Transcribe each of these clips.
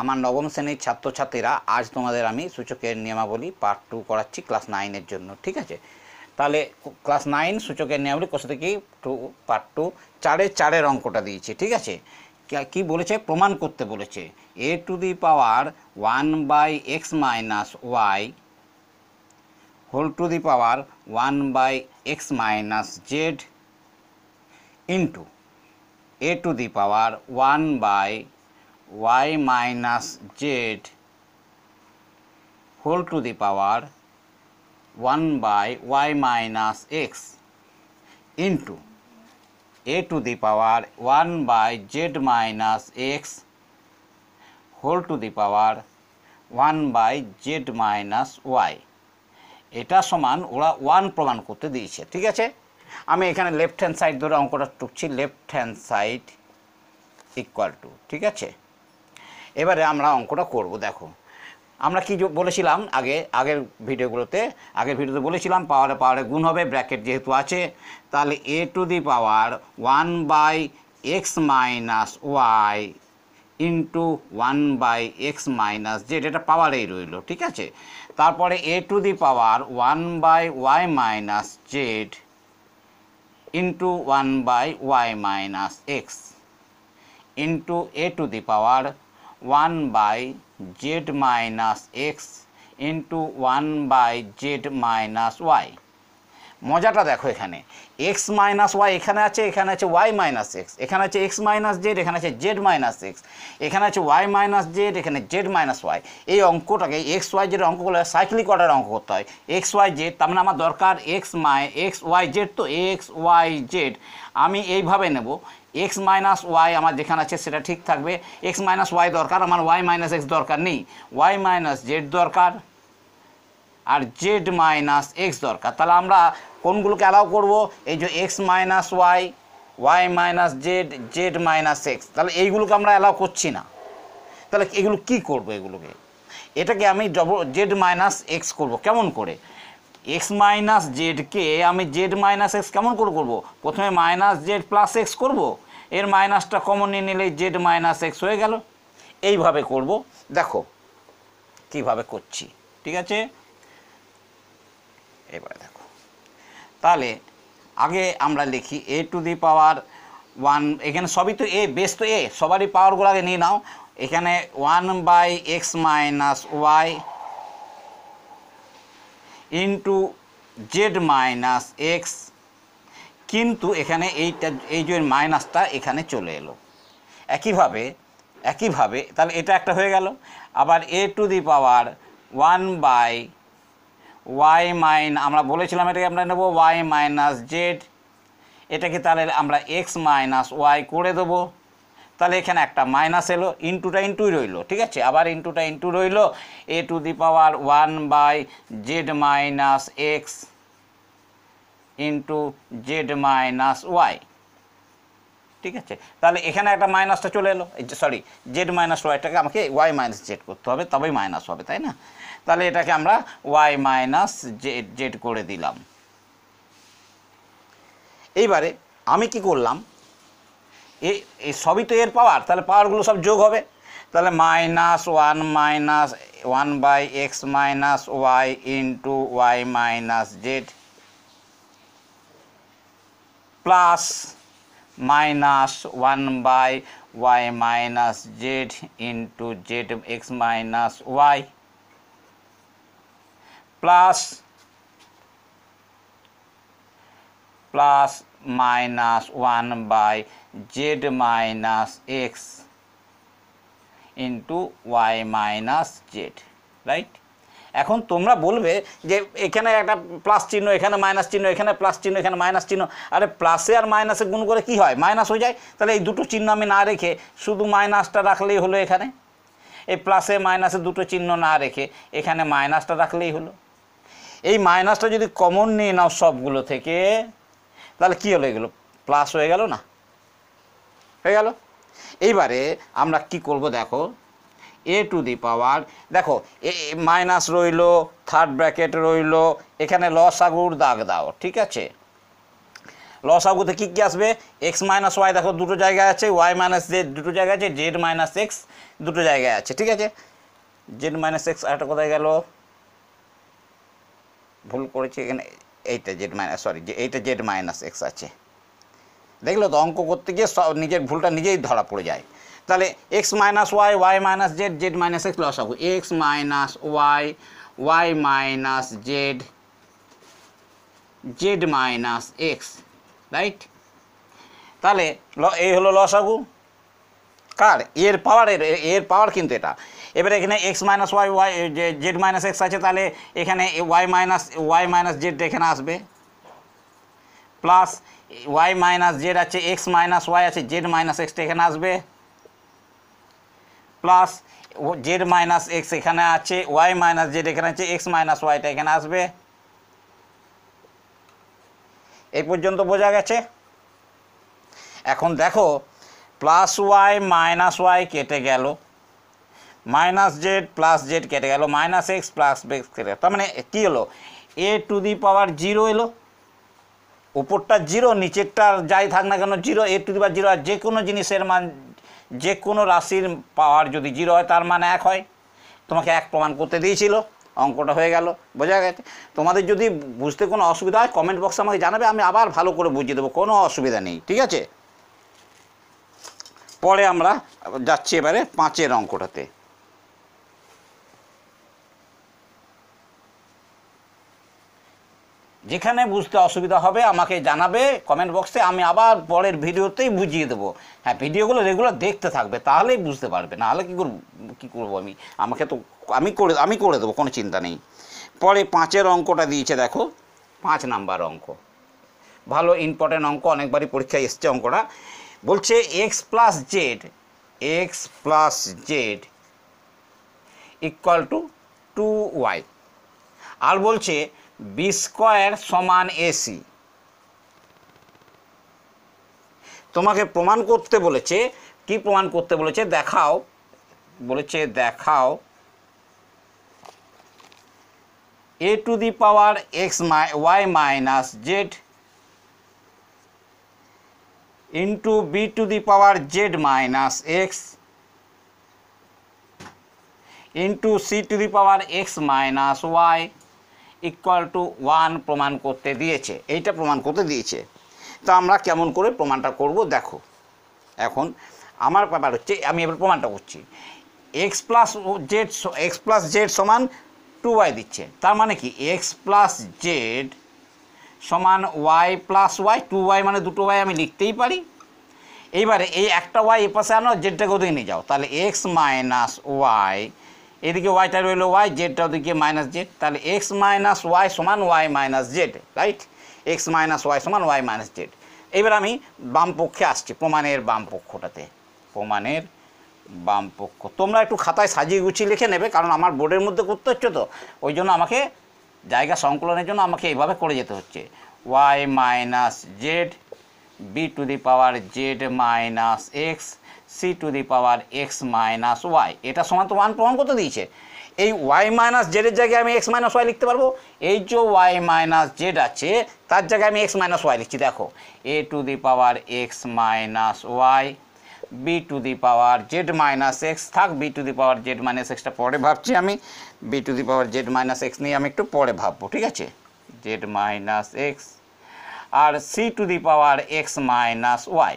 আমার নবম শ্রেণীর ছাত্রছাত্রীরা আজ তোমাদের আমি সূচকের নিয়মাবলী পার্ট টু করাচ্ছি ক্লাস নাইনের জন্য ঠিক আছে তাহলে ক্লাস নাইন সূচকের নিয়মাবলী কোথা থেকে টু পার্ট টু চারের চারের অঙ্কটা দিয়েছে ঠিক আছে কি বলেছে প্রমাণ করতে বলেছে a to the power one by x minus y whole to the power one by x minus z into a to the power one by y minus z whole to the power 1 by y minus x into a to the power 1 by z minus x whole to the power 1 by z minus y এটা সমান ওরা one প্রমাণ করতে দিয়েছে ঠিক আছে আমি এখানে লেফট হ্যান্ড সাইড ধরে অঙ্কটা টুকছি left hand side equal to ঠিক আছে এবারে আমরা অঙ্কটা করব দেখো আমরা কি বলেছিলাম আগে আগের ভিডিওগুলোতে আগের ভিডিওতে বলেছিলাম পাওয়ারে পাওয়ারে গুণ হবে ব্র্যাকেট যেহেতু আছে তাহলে a to the power one by x minus y into one by x minus z এটা পাওয়ারেই রইল ঠিক আছে তারপরে a to the power one by y minus z into one by y minus x into a to the power one by z minus x into one by z minus y মজাটা দেখো এখানে x minus Y এখানে আছে এখানে আছে y minus x এখানে আছে x minus z এখানে আছে জেড মাইনাস এক্স এখানে আছে ওয়াই মাইনাস জেড এখানে জেড মাইনাস ওয়াই এই অঙ্কটাকে এক্স ওয়াই জেড অঙ্কগুলো সাইক্লিক অর্ডার অঙ্ক করতে হয় এক্স ওয়াই জেড তার মানে আমার দরকার x minus x y z তো এক্স ওয়াই জেড আমি এইভাবে নেব এক্স মাইনাস ওয়াই আমার যেখানে আছে সেটা ঠিক থাকবে এক্স মাইনাস ওয়াই দরকার আমার ওয়াই মাইনাস এক্স দরকার নেই ওয়াই মাইনাস জেড দরকার আর জেড মাইনাস এক্স দরকার তাহলে আমরা কোনগুলোকে অ্যালাউ করব এই যে x minus y y minus z z minus x তাহলে এইগুলোকে আমরা অ্যালাউ করছি না তাহলে এগুলো কি করব এগুলোকে এটাকে আমি ডবল জেড মাইনাস এক্স করবো কেমন করে এক্স মাইনাস জেডকে আমি জেড মাইনাস এক্স কেমন করে করবো প্রথমে মাইনাস জেড প্লাস এক্স করবো এর মাইনাসটা কমন নিয়ে নিলে জেড মাইনাস এক্স হয়ে গেল এইভাবে করব দেখো কিভাবে করছি ঠিক আছে এবারে দেখো তাহলে আগে আমরা লিখি এ টু দি পাওয়ার ওয়ান এখানে সবই তো এ বেস তো এ সবারই পাওয়ারগুলো আগে নিয়ে নাও এখানে one by x minus y into z minus x কিন্তু এখানে এইটা এই যে মাইনাসটা এখানে চলে এলো একইভাবে একইভাবে তাহলে এটা একটা হয়ে গেল আবার a to the power one by y minus আমরা বলেছিলাম এটাকে আমরা নেবো ওয়াই মাইনাস জেড এটাকে তাহলে আমরা এক্স মাইনাস ওয়াই করে দেবো তাহলে এখানে একটা মাইনাস এলো ইনটুটা ইন্টুই রইল ঠিক আছে আবার ইনটুটা ইনটু রইল a to the power one by z minus x into z minus y ঠিক আছে তাহলে এখানে একটা মাইনাসটা চলে এলো সরি জেড মাইনাস ওয়াইটাকে আমাকে ওয়াই মাইনাস জেড করতে হবে তবেই মাইনাস হবে তাই না তাহলে এটাকে আমরা ওয়াই মাইনাস জেড জেড করে দিলাম এইবারে আমি কি করলাম এই সবই তো এর পাওয়ার তাহলে পাওয়ারগুলো সব যোগ হবে তাহলে minus one minus one by x minus y into y minus z plus minus 1 by y minus z into z x minus y plus plus minus 1 by z minus x into y minus z right এখন তোমরা বলবে যে এখানে একটা plus চিহ্ন এখানে minus চিহ্ন এখানে প্লাস চিহ্ন এখানে মাইনাস চিহ্ন আরে প্লাসে আর মাইনাসে গুণ করে কি হয় মাইনাস হয়ে যায় তাহলে এই দুটো চিহ্ন আমি না রেখে শুধু মাইনাসটা রাখলেই হলো এখানে এই প্লাসে মাইনাসে দুটো চিহ্ন না রেখে এখানে মাইনাসটা রাখলেই হলো এই মাইনাসটা যদি কমন নিয়ে নাও সবগুলো থেকে তাহলে কি হলো এগুলো প্লাস হয়ে গেল না হয়ে গেল এইবারে আমরা কি করব দেখো এ টু দি পাওয়ার দেখো এ মাইনাস রইল থার্ড ব্র্যাকেট রইল এখানে লসাগুর দাগ দাও ঠিক আছে লসাগুতে কী কী আসবে এক্স মাইনাস ওয়াই দেখো দুটো জায়গায় আছে ওয়াই মাইনাস জেড দুটো জায়গা আছে জেড মাইনাস এক্স দুটো জায়গায় আছে ঠিক আছে জেড মাইনাস এক্স আরেকটা কোথায় গেল ভুল করেছি এখানে এইটা জেড মাইনাস সরি যে এইটা জেড মাইনাস এক্স আছে দেখলো তো অঙ্ক করতে গিয়ে সব নিজের ভুলটা নিজেই ধরা পড়ে যায় তাহলে x minus y y minus z z minus x লসাগু x minus y y minus z z minus x right তাহলে এই হলো লস আগু কার এর পাওয়ারের এর পাওয়ার কিন্তু এটা এবারে এখানে x minus y y z minus x আছে তাহলে এখানে y minus y minus z এখানে আসবে প্লাস ওয়াই মাইনাস জেড আছে এক্স মাইনাস ওয়াই আছে জেড মাইনাস এক্সটা এখানে আসবে প্লাস জেড মাইনাস এক্স এখানে আছে ওয়াই মাইনাস জেড এখানে আছে এক্স মাইনাস ওয়াইটা এখানে আসবে এই পর্যন্ত বোঝা গেছে এখন দেখো প্লাস ওয়াই মাইনাস ওয়াই কেটে গেল মাইনাস জেড প্লাস জেড কেটে গেল মাইনাস এক্স প্লাস এক্স কেটে তার মানে কী হলো a to the power zero এলো উপরটা জিরো নিচেরটা যাই থাক না কেন zero a to the power zero আর যে কোনো জিনিসের মান যে কোনো রাশির পাওয়ার যদি জিরো হয় তার মানে এক হয় তোমাকে এক প্রমাণ করতে দিয়েছিল অঙ্কটা হয়ে গেল বোঝা গেছে তোমাদের যদি বুঝতে কোনো অসুবিধা হয় কমেন্ট বক্সে আমাকে জানাবে আমি আবার ভালো করে বুঝিয়ে দেবো কোনো অসুবিধা নেই ঠিক আছে পরে আমরা যাচ্ছি এবারে পাঁচের অঙ্কটাতে যেখানে বুঝতে অসুবিধা হবে আমাকে জানাবে কমেন্ট বক্সে আমি আবার পরের ভিডিওতেই বুঝিয়ে দেবো হ্যাঁ ভিডিওগুলো রেগুলার দেখতে থাকবে তাহলেই বুঝতে পারবে নাহলে কী করবো কী করবো আমি আমাকে তো আমি করে আমি করে দেবো কোনো চিন্তা নেই পরে পাঁচের অঙ্কটা দিয়েছে দেখো পাঁচ নাম্বার অঙ্ক ভালো ইম্পর্টেন্ট অঙ্ক অনেকবারই পরীক্ষায় এসছে অঙ্কটা বলছে x plus z x plus z equal to two y আর বলছে বি স্কোয়ার সমান এসি তোমাকে প্রমাণ করতে বলেছে কি প্রমাণ করতে বলেছে দেখাও বলেছে দেখাও a to the power x minus y minus z into b to the power z minus x into c to the power x minus y equal to one প্রমাণ করতে দিয়েছে এইটা প্রমাণ করতে দিয়েছে তা আমরা কেমন করে প্রমাণটা করব দেখো এখন আমার ব্যাপার হচ্ছে আমি এবার প্রমাণটা করছি x plus z x plus z সমান টু ওয়াই দিচ্ছে তার মানে কি এক্স প্লাস জেড সমান y plus y two y মানে দুটো ওয়াই আমি লিখতেই পারি এইবারে এই একটা ওয়াই এপাশে আনো জেডটাকে ওদিকে নিয়ে যাও তাহলে এক্স মাইনাস ওয়াই এদিকে ওয়াইটা রইল ওয়াই জেডটা ওদিকে মাইনাস জেড তাহলে এক্স মাইনাস ওয়াই সমান y minus z right x minus y সমান ওয়াই মাইনাস জেড এবার আমি বাম পক্ষে আসছি প্রমাণের বাম পক্ষটাতে প্রমাণের বাম পক্ষ তোমরা একটু খাতায় সাজিয়ে গুছিয়ে লিখে নেবে কারণ আমার বোর্ডের মধ্যে করতে হচ্ছে তো ওই জন্য আমাকে জায়গা সংকলনের জন্য আমাকে এইভাবে করে যেতে হচ্ছে y minus z b to the power z minus x c to the power x minus y এটা সমান তো ওয়ান প্রমাণ করতে দিয়েছে এই ওয়াই মাইনাস জেডের জায়গায় আমি এক্স মাইনাস ওয়াই লিখতে পারবো এই যে ওয়াই মাইনাস জেড আছে তার জায়গায় আমি এক্স মাইনাস ওয়াই লিখছি দেখো a to the power x minus y b to the power z minus x থাক b to the power z minus এক্সটা পরে ভাবছি আমি b to the power z minus x নিয়ে আমি একটু পরে ভাববো ঠিক আছে জেড মাইনাস এক্স আর c to the power x minus y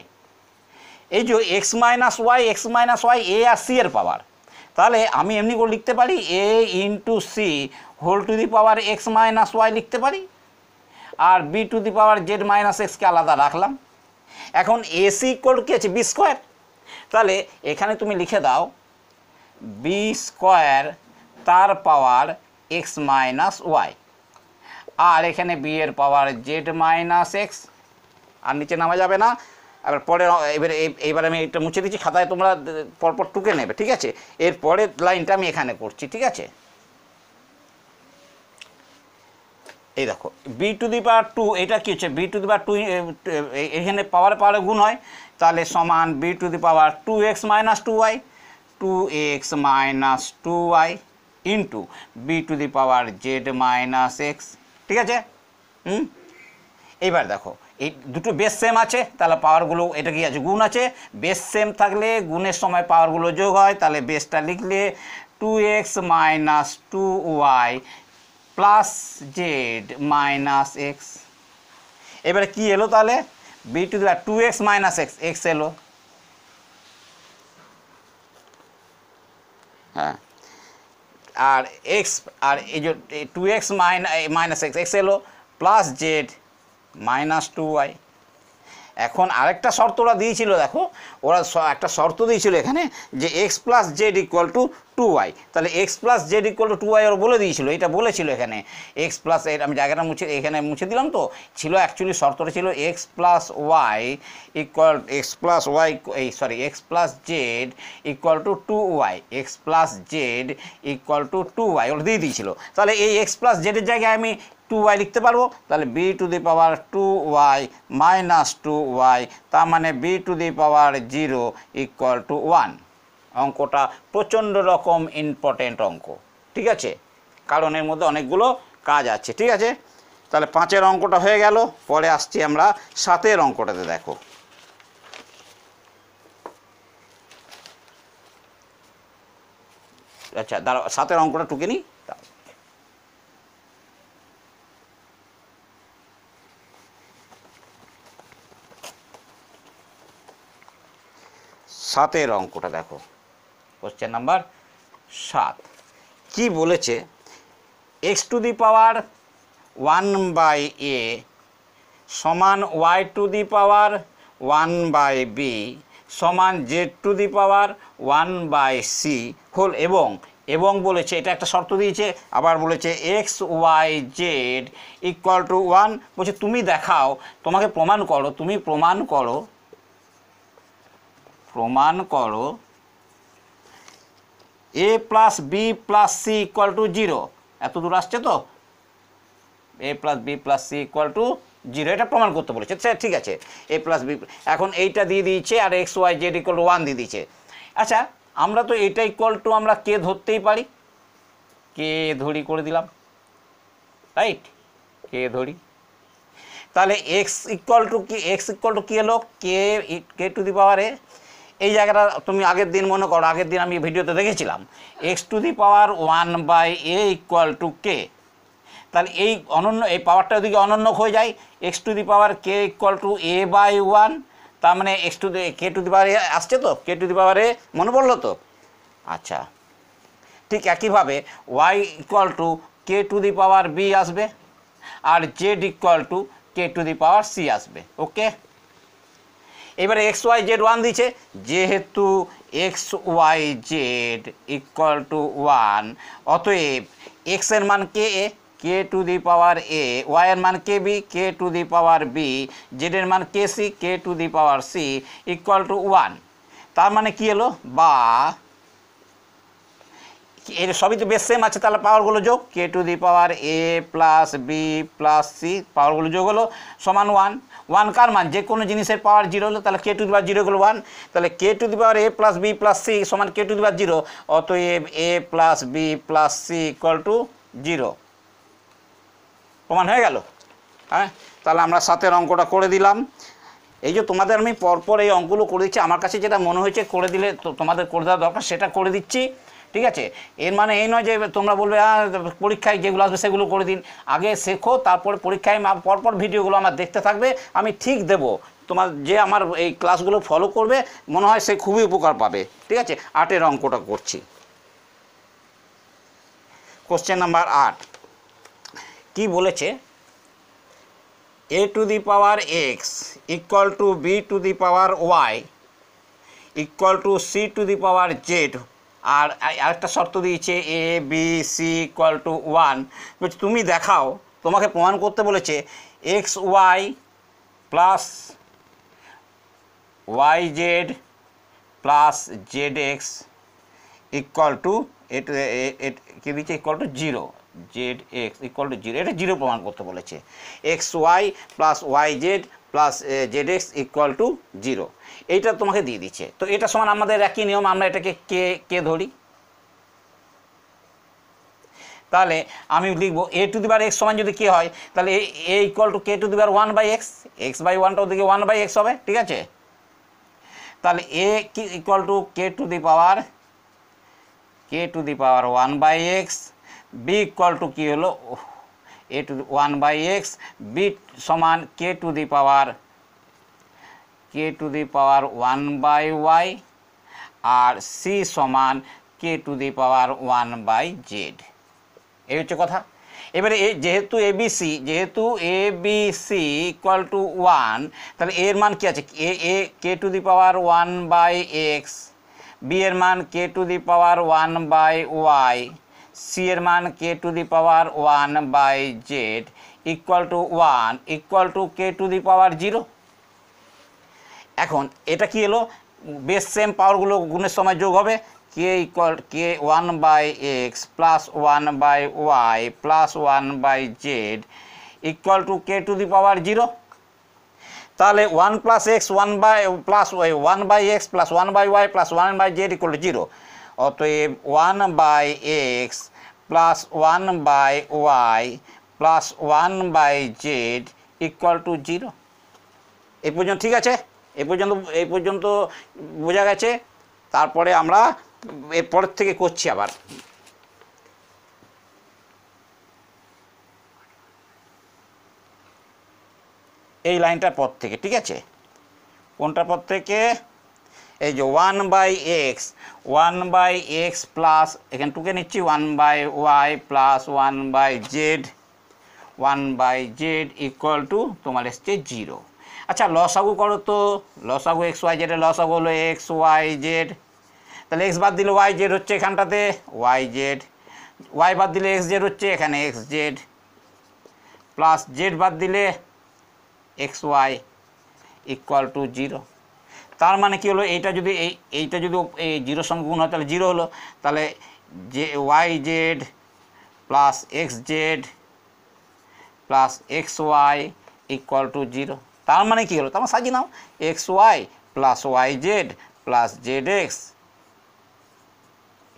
এই যে x minus y x minus y a আর সি এর পাওয়ার তাহলে আমি এমনি করে লিখতে পারি a into c whole to the power x minus y লিখতে পারি আর b to the power z minus এক্সকে আলাদা রাখলাম এখন এ সি ইকুয়াল কী আছে বি স্কোয়ার তাহলে এখানে তুমি লিখে দাও বি স্কোয়ার তার পাওয়ার এক্স মাইনাস ওয়াই আর এখানে বি এর পাওয়ার জেড মাইনাস এক্স আর নিচে নামা যাবে না আবার পরে এবারে এইবার আমি এটা মুছে দিচ্ছি খাতায় তোমরা পরপর টুকে নেবে ঠিক আছে এর পরের লাইনটা আমি এখানে করছি ঠিক আছে এই দেখো b to the power two এটা কী হচ্ছে b to the power two এখানে পাওয়ার পাওয়ারে গুণ হয় তাহলে সমান b to the power two x minus two y two x minus two y into b to the power z minus x ঠিক আছে হুম এইবার দেখো এই দুটো বেস সেম আছে তাহলে পাওয়ারগুলো এটা কি আছে গুণ আছে বেস সেম থাকলে গুণের সময় পাওয়ারগুলো যোগ হয় তাহলে বেসটা লিখলে two x minus two y plus z minus x এবারে কী এলো তাহলে বি টু দিলা two x minus x x এলো হ্যাঁ আর এক্স আর এই যে two x minus x x এলো plus z minus two y এখন আরেকটা শর্ত ওরা দিয়েছিল দেখো ওরা একটা শর্ত দিয়েছিল এখানে যে x plus z equal to two y তাহলে x plus z equal to two y ওর বলে দিয়েছিল এটা বলেছিল এখানে এক্স প্লাস এর আমি জায়গাটা মুছে এখানে মুছে দিলাম তো ছিল অ্যাকচুয়ালি শর্তটা ছিল x plus y equal x plus y এই sorry x plus z equal to two y x plus z equal to two y ওর দিয়ে দিয়েছিল তাহলে এই এক্স প্লাস জেডের জায়গায় আমি টু ওয়াই লিখতে পারবো তাহলে b to the power two y minus two y তার মানে b to the power zero equal to one অঙ্কটা প্রচণ্ড রকম ইম্পর্টেন্ট অঙ্ক ঠিক আছে কারণ এর মধ্যে অনেকগুলো কাজ আছে ঠিক আছে তাহলে পাঁচের অঙ্কটা হয়ে গেল পরে আসছি আমরা সাতের অঙ্কটাতে দেখো আচ্ছা দাঁড়াও সাতের অঙ্কটা টুকে নিই সাতের অঙ্কটা দেখো কোশ্চেন নাম্বার সাত কী বলেছে x to the power one by a সমান y to the power one by b সমান z to the power one by c whole এবং এবং বলেছে এটা একটা শর্ত দিয়েছে আবার বলেছে x y z equal to one বলছে তুমি দেখাও তোমাকে প্রমাণ করো তুমি প্রমাণ করো প্রমাণ করো a plus b plus c equal to zero এত দূর আসছে তো a plus b plus c equal to zero এটা প্রমাণ করতে বলেছে স্যার আচ্ছা, ঠিক আছে এ প্লাস বি এখন এইটা দিয়ে দিয়েছে আর x y z equal to one দিয়ে দিয়েছে আচ্ছা আমরা তো এটা ইকুয়াল টু আমরা কে ধরতেই পারি কে ধরি করে দিলাম রাইট কে ধরি তাহলে x equal to k x equal to কী এলো k K to the power এ এই জায়গাটা তুমি আগের দিন মনে করো আগের দিন আমি ভিডিওতে দেখেছিলাম x to the power one by a equal to k তাহলে এই অনন্য এই পাওয়ারটা ওদিকে অনন্য হয়ে যায় x to the power k equal to a by one তার মানে x to the k to the পাওয়ারে আসছে তো কে টু দি পাওয়ারে মনে পড়লো তো আচ্ছা ঠিক একইভাবে y equal to k to the power b আসবে আর z equal to k to the power c আসবে ওকে এবারে এক্স ওয়াই জেড ওয়ান দিচ্ছে যেহেতু x y z equal to one অতএব এক্স এর মান কে এ k to the power A y এর মান k b k to the power b z এর মান k c k to the power c equal to one তার মানে কি এলো বা এর সবই তো বেশ সেম আছে তাহলে পাওয়ারগুলো যোগ k to the power a plus b plus c পাওয়ারগুলো যোগ হলো সমান ওয়ান ওয়ান কার মান যে কোনো জিনিসের পাওয়ার জিরো হলো তাহলে কে টু দিবার জিরো হলো ওয়ান তাহলে k to the power a plus b plus c সমান কে টু দিবার জিরো অতএব a plus b plus c equal to zero প্রমাণ হয়ে গেল হ্যাঁ তাহলে আমরা সাতের অঙ্কটা করে দিলাম এই যে তোমাদের আমি পরপর এই অঙ্কগুলো করে দিচ্ছি আমার কাছে যেটা মনে হয়েছে করে দিলে তোমাদের করে দেওয়া দরকার সেটা করে দিচ্ছি ঠিক আছে এর মানে এই নয় যে তোমরা বলবে পরীক্ষায় যেগুলো আসবে সেগুলো করে দিন আগে শেখো তারপরে পরীক্ষায় পরপর ভিডিওগুলো আমার দেখতে থাকবে আমি ঠিক দেব তোমার যে আমার এই ক্লাসগুলো ফলো করবে মনে হয় সে খুবই উপকার পাবে ঠিক আছে আটের অঙ্কটা করছি কোশ্চেন নাম্বার আট কি বলেছে a to the power x equal to b to the power y equal to c to the power z আর আরেকটা শর্ত দিয়েছে a b c equal to one তুমি দেখাও তোমাকে প্রমাণ করতে বলেছে x y plus y z plus z x equal to কি দিচ্ছে equal to zero z x equal to zero এটা জিরো প্রমাণ করতে বলেছে x y plus y z plus z x equal to zero এইটা তোমাকে দিয়ে দিচ্ছে তো এটা সমান আমাদের একই নিয়ম আমরা এটাকে কে কে ধরি তাহলে আমি লিখব এ টু দি বার এক্স সমান যদি কে হয় তাহলে a equal to k to the one by x x by ওয়ানটা ওদিকে ওয়ান বাই এক্স হবে ঠিক আছে তাহলে এ কি equal to k to the power k to the power one by x b equal to কী হলো a to one by x b সমান k to the power k to the power one by y আর c সমান k to the power one by z এই হচ্ছে কথা এবারে যেহেতু এ এবিসি যেহেতু a b c equal to one তাহলে এর মান কী আছে এ এ k to the power one by x b এর মান k to the power one by y c এর মান k to the power one by z equal to one equal to k to the power zero এখন এটা কি এলো base same পাওয়ারগুলো গুণের সময় যোগ হবে k equal k one by x plus one by y plus one by z equal to k to the power zero তাহলে one plus x one by plus y one by x plus one by y plus one by z equal to zero অতএব one by x plus one by y plus one by z equal to zero এই পর্যন্ত ঠিক আছে এ পর্যন্ত এই পর্যন্ত বোঝা গেছে তারপরে আমরা এরপর থেকে করছি আবার এই লাইনটার পর থেকে ঠিক আছে কোনটার পর থেকে এই যে one by x one by x plus এখানে টুকে নিচ্ছি one by y plus one by z one by z equal to তোমার এসছে জিরো আচ্ছা লসাগু করো তো লসাগু এক্স ওয়াই জেডের লসাগু হলো এক্স ওয়াই জেড তাহলে এক্স বাদ দিলে ওয়াই জেড হচ্ছে এখানটাতে ওয়াই জেড ওয়াই বাদ দিলে এক্স জেড হচ্ছে এখানে এক্স জেড প্লাস জেড বাদ দিলে x y equal to zero তার মানে কি হলো এইটা যদি এই এইটা যদি এই জিরো সঙ্গে গুণ হয় তাহলে জিরো হলো তাহলে z y z plus x z plus x y equal to zero তার মানে কী হলো তার মানে সাজিয়ে নাও x y plus y z plus z x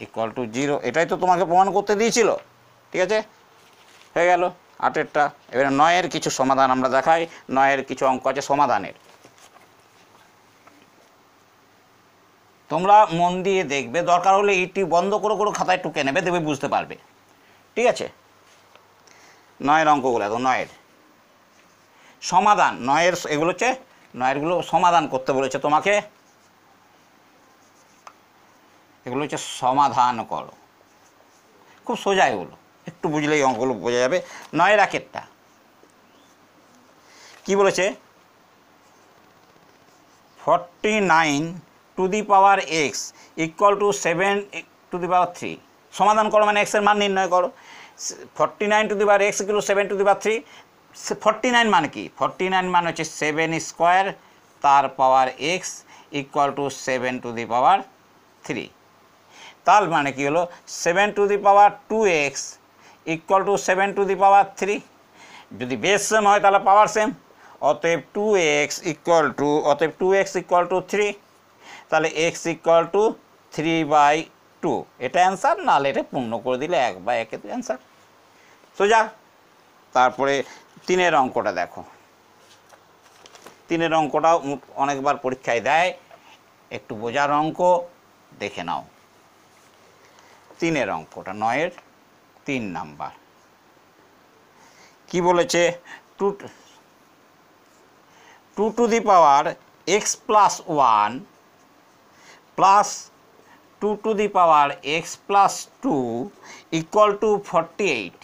equal to zero এটাই তো তোমাকে প্রমাণ করতে দিয়েছিল ঠিক আছে হয়ে গেল আটেরটা এবারে নয়ের কিছু সমাধান আমরা দেখাই নয়ের কিছু অঙ্ক আছে সমাধানের তোমরা মন দিয়ে দেখবে দরকার হলে ইটি বন্ধ করে করে খাতায় টুকে নেবে দেবে বুঝতে পারবে ঠিক আছে নয়ের অঙ্কগুলো এখন নয়ের সমাধান নয়ের এগুলো হচ্ছে নয়েরগুলো সমাধান করতে বলেছে তোমাকে এগুলো হচ্ছে সমাধান করো খুব সোজা এগুলো একটু বুঝলেই অঙ্কগুলো বোঝা যাবে নয়ের একেরটা কি বলেছে forty nine to the power x equal to seven to the power three সমাধান করো মানে এক্সের মান নির্ণয় করো forty nine to the power x equal seven to the power three forty nine মানে কি ফর্টি নাইন মানে হচ্ছে সেভেন স্কোয়ার তার power x equal to seven to the power three তার মানে কি হলো seven to the power two x equal to seven to the power three যদি বেস সেম হয় তাহলে পাওয়ার সেম অতএব টু এক্স ইকুয়াল টু অতএব two x equal to three তাহলে x equal to three by two এটা answer নাহলে এটা পূর্ণ করে দিলে এক বা একে অ্যান্সার সোজা তারপরে তিনের অঙ্কটা দেখো তিনের অঙ্কটাও অনেকবার পরীক্ষায় দেয় একটু বোঝার অঙ্ক দেখে নাও তিনের অঙ্কটা নয়ের তিন নাম্বার কি বলেছে two two to the power x plus one plus two to the power x plus two equal to forty eight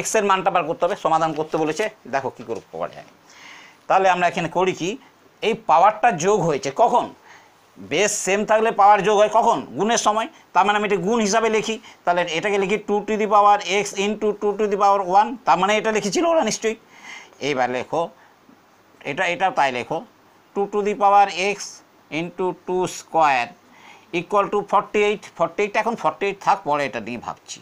এক্সের মানটা বার করতে হবে সমাধান করতে বলেছে দেখো কী করে পাওয়া যায় তাহলে আমরা এখানে করি কি এই পাওয়ারটা যোগ হয়েছে কখন বেশ সেম থাকলে পাওয়ার যোগ হয় কখন গুণের সময় তার মানে আমি এটা গুণ হিসাবে লিখি তাহলে এটাকে লিখি two to the power x in two to the power one তার মানে এটা লিখেছিল ওরা নিশ্চয়ই এইবার লেখো এটা এটা তাই লেখো two to the power x into two square equal to forty eight forty eight এখন ফর্টি এইট থাক পরে এটা নিয়ে ভাবছি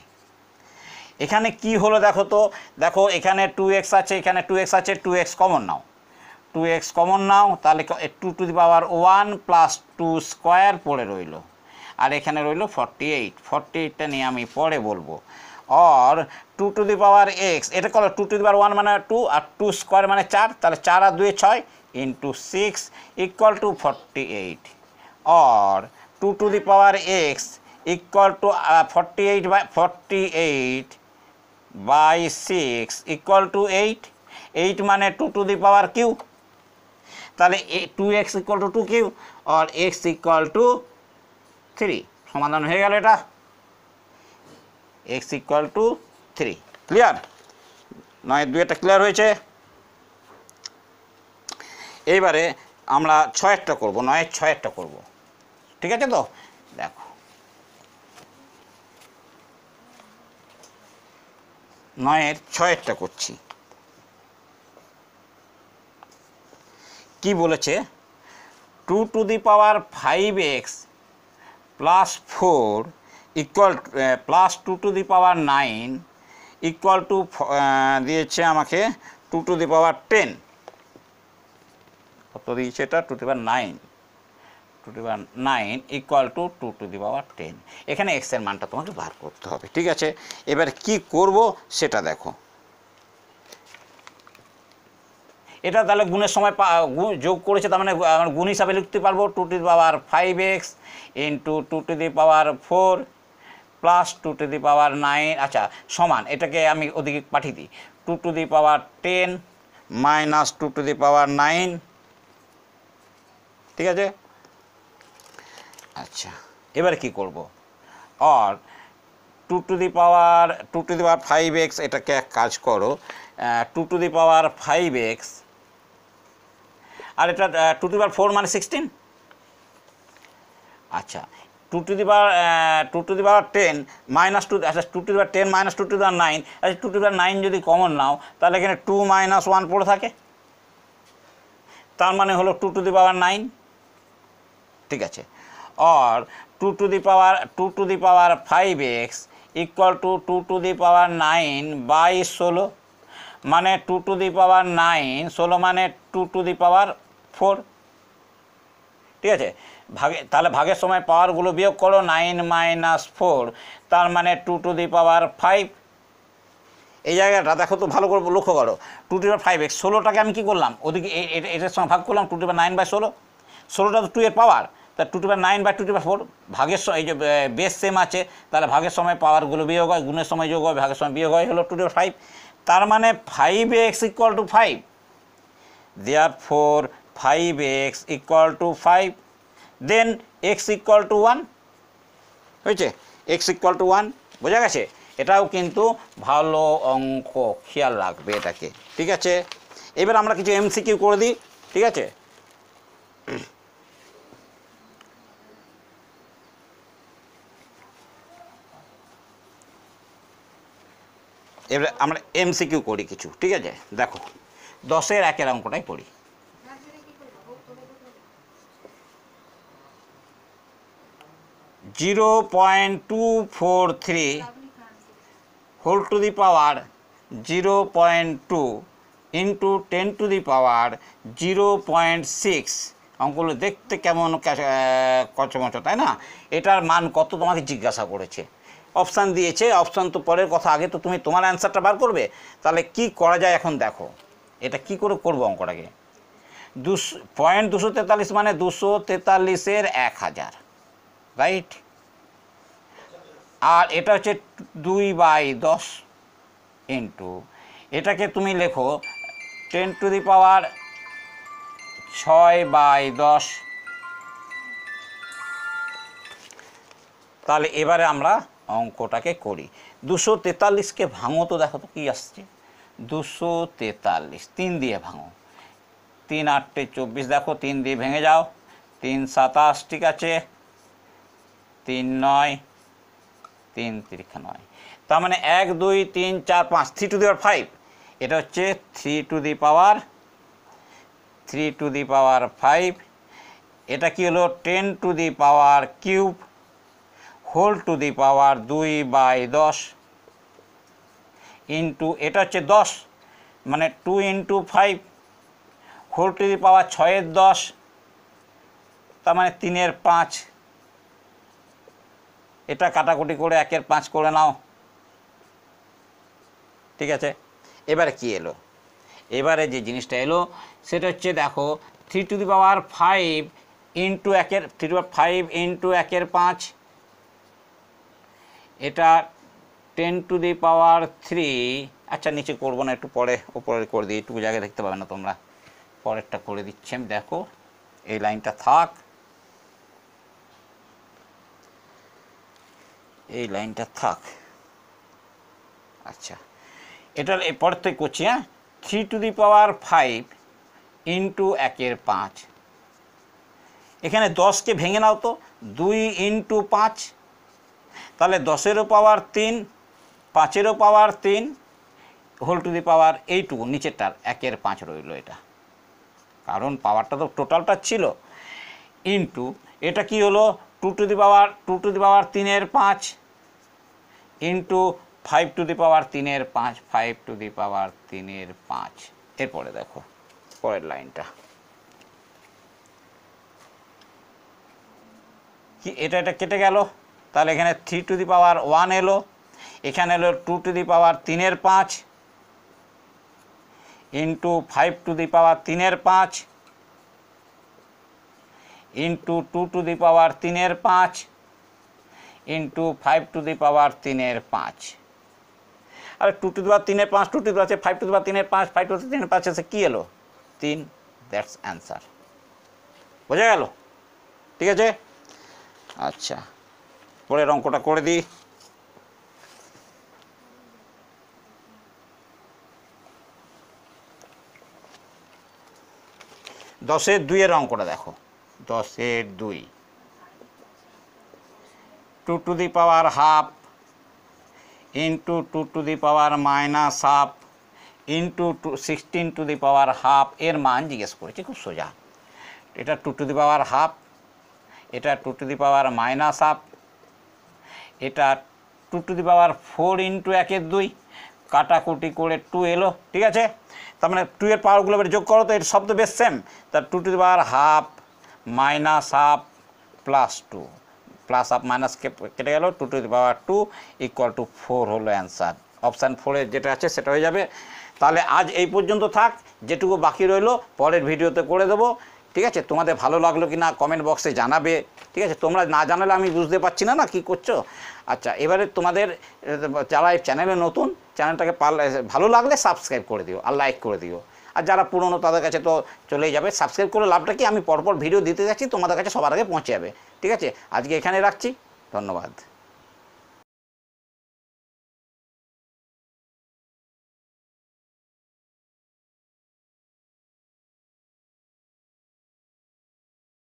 এখানে কি হলো দেখো তো দেখো এখানে টু এক্স আছে এখানে টু এক্স আছে টু এক্স কমন নাও টু এক্স কমন নাও তাহলে two to the power one plus two square পড়ে রইল আর এখানে রইল ফর্টি এইট ফর্টি এইটটা নিয়ে আমি পরে বলবো or two to the power x এটা করো two to the power one মানে টু আর টু স্কোয়ার মানে চার তাহলে চার আর দুয়ে ছয় into six equal to forty eight or two to the power x equal to forty eight by forty eight by six equal to eight eight মানে two to the power cube তাহলে two x equal to two cube আর x equal to three সমাধান হয়ে গেল এটা x equal to three clear নয় দু একটা ক্লিয়ার হয়েছে এইবারে আমরা ছয়েরটা করব নয়ের ছয়েরটা করবো ঠিক আছে তো দেখো নয়ের ছয়েরটা করছি কি বলেছে two to the power five x plus four equal plus two to the power nine equal to দিয়েছে আমাকে two to the power ten কত দিয়েছে এটা two to the power nine two to power nine equal to two to the power ten এখানে এক্সের মানটা তোমাকে বার করতে হবে ঠিক আছে এবার কি করব সেটা দেখো এটা তাহলে গুণের সময় যোগ করেছে তার মানে, মানে গুণ হিসাবে লিখতে পারবো two to the power five x into two to the power four plus two to the power nine আচ্ছা সমান এটাকে আমি ওদিকে পাঠিয়ে দিই two to the power ten minus two to the power nine ঠিক আছে আচ্ছা এবারে কি করব or two to the power two to the power five x এটাকে এক কাজ করো two to the power five x আর এটা two to the power four মানে সিক্সটিন আচ্ছা two to the power two to the power ten minus two আচ্ছা two to the power ten minus two to the power nine আচ্ছা two to the power nine যদি common নাও তাহলে এখানে two minus one পড়ে থাকে তার মানে হলো two to the power nine ঠিক আছে or two to the power two to the power five x equal to two to the power nine by ষোলো মানে two to the power nine ষোলো মানে two to the power four ঠিক আছে ভাগে তাহলে ভাগের সময় পাওয়ারগুলো বিয়োগ করো নাইন মাইনাস ফোর তার মানে two to the power five এই জায়গাটা দেখো তো ভালো করে লক্ষ্য করো two to power five x ষোলোটাকে আমি কী করলাম ওদিকে এটার সঙ্গে ভাগ করলাম two to power nine by ষোলো ষোলোটা তো টু এর পাওয়ার তা টু টু নাইন বা টু টু ফোর ভাগের সময় এই যে বেস সেম আছে তাহলে ভাগের সময় পাওয়ারগুলো বিয়োগ হয় গুণের সময় যোগ হয় ভাগের সময় বিয়োগ হয় হলো টু টু ফাইভ তার মানে five x equal to five there four five x equal to five then x equal to one হয়েছে এক্স ইকুয়াল টু ওয়ান বোঝা গেছে এটাও কিন্তু ভালো অঙ্ক খেয়াল রাখবে এটাকে ঠিক আছে এবার আমরা কিছু এমসিকিউ করে দিই ঠিক আছে এবার আমরা এমসিকিউ করি কিছু ঠিক আছে দেখো দশের একের অঙ্কটাই করি zero point two four three whole to the power zero point two into ten to the power zero point six অঙ্কগুলো দেখতে কেমন কচমচ তাই না এটার মান কত তোমাকে জিজ্ঞাসা করেছে অপশান দিয়েছে অপশান তো পরের কথা আগে তো তুমি তোমার অ্যান্সারটা বার করবে তাহলে কি করা যায় এখন দেখো এটা কি করে করবো অঙ্কটাকে দুশো পয়েন্ট দুশো তেতাল্লিশ মানে দুশো তেতাল্লিশের এক হাজার রাইট আর এটা হচ্ছে দুই বাই দশ ইন্টু এটাকে তুমি লেখো টেন টু দি পাওয়ার ছয় বাই দশ তাহলে এবারে আমরা অঙ্কটাকে করি দুশো তেতাল্লিশকে ভাঙো তো দেখো তো কী আসছে দুশো তেতাল্লিশ তিন দিয়ে ভাঙো তিন আটটে চব্বিশ দেখো তিন দিয়ে ভেঙে যাও তিন সাতাশ ঠিক আছে তিন নয় তিন তিরিখ নয় তার মানে এক দুই তিন চার পাঁচ three to the power five এটা হচ্ছে three to the power three to the power five এটা কি হলো ten to the power cube whole to the power দুই বাই দশ ইন্টু এটা হচ্ছে দশ মানে two into five whole to the power ছয়ের দশ তার মানে তিনের পাঁচ এটা কাটাকুটি করে একের পাঁচ করে নাও ঠিক আছে এবারে কি এলো এবারে যে জিনিসটা এলো সেটা হচ্ছে দেখো three to the power five into একের three to power five into একের পাঁচ এটা ten to the power three আচ্ছা নিচে করবো না একটু পরে ওপরে করে দিই একটু জায়গায় দেখতে পাবে না তোমরা পরেরটা করে দিচ্ছি আমি দেখো এই লাইনটা থাক এই লাইনটা থাক আচ্ছা এটার এরপর থেকে করছি হ্যাঁ three to the power five into একের পাঁচ এখানে দশকে ভেঙে নাও তো দুই ইন্টু পাঁচ তাহলে দশেরও পাওয়ার তিন পাঁচেরও পাওয়ার তিন হোল টু দি পাওয়ার এইটুকু নিচেরটার একের পাঁচ রইল এটা কারণ পাওয়ারটা তো টোটালটা ছিল ইন্টু এটা কি হলো two to the power two to the power তিনের পাঁচ into five to the power তিনের পাঁচ ফাইভ টু দি পাওয়ার তিনের পাঁচ এরপরে দেখো পরের লাইনটা কি এটা এটা কেটে গেল তাহলে এখানে three to the power one এলো এখানে এলো টু টু দি পাওয়ার তিনের পাঁচ into five to the power তিনের পাঁচ into two to the power তিনের পাঁচ into five to the power তিনের পাঁচ আর টু টু দি পাওয়ার তিনের পাঁচ টু টু দি আছে ফাইভ টু দি পাওয়ার তিনের পাঁচ ফাইভ টু তিনের পাঁচ আছে কী এলো তিন দ্যাটস অ্যান্সার বোঝা গেল ঠিক আছে আচ্ছা পরে অঙ্কটা করে দিই দশের দুইয়ের অঙ্কটা দেখো দশের দুই two to the power half into two to the power minus half into two sixteen to the power half এর মান জিজ্ঞেস করেছি খুব সোজা এটা two to the power half এটা two to the power minus half এটা two to the power four into একের দুই কাটাকুটি করে টু এলো ঠিক আছে তার মানে টু এর পাওয়ারগুলো যোগ করো তো এর শব্দ বেশ সেম তার two to the power half minus half plus two plus half minus কেটে গেল two to the power two equal to four হলো অ্যান্সার অপশান ফোরে যেটা আছে সেটা হয়ে যাবে তাহলে আজ এই পর্যন্ত থাক যেটুকু বাকি রইল পরের ভিডিওতে করে দেবো ঠিক আছে তোমাদের ভালো লাগলো কি না কমেন্ট বক্সে জানাবে ঠিক আছে তোমরা না জানালে আমি বুঝতে পারছি না না কী করছো আচ্ছা এবারে তোমাদের যারা এই চ্যানেলে নতুন চ্যানেলটাকে পারলে ভালো লাগলে সাবস্ক্রাইব করে দিও আর লাইক করে দিও আর যারা পুরনো তাদের কাছে তো চলেই যাবে সাবস্ক্রাইব করে লাভটা কি আমি পরপর ভিডিও দিতে যাচ্ছি তোমাদের কাছে সবার আগে পৌঁছে যাবে ঠিক আছে আজকে এখানে রাখছি ধন্যবাদ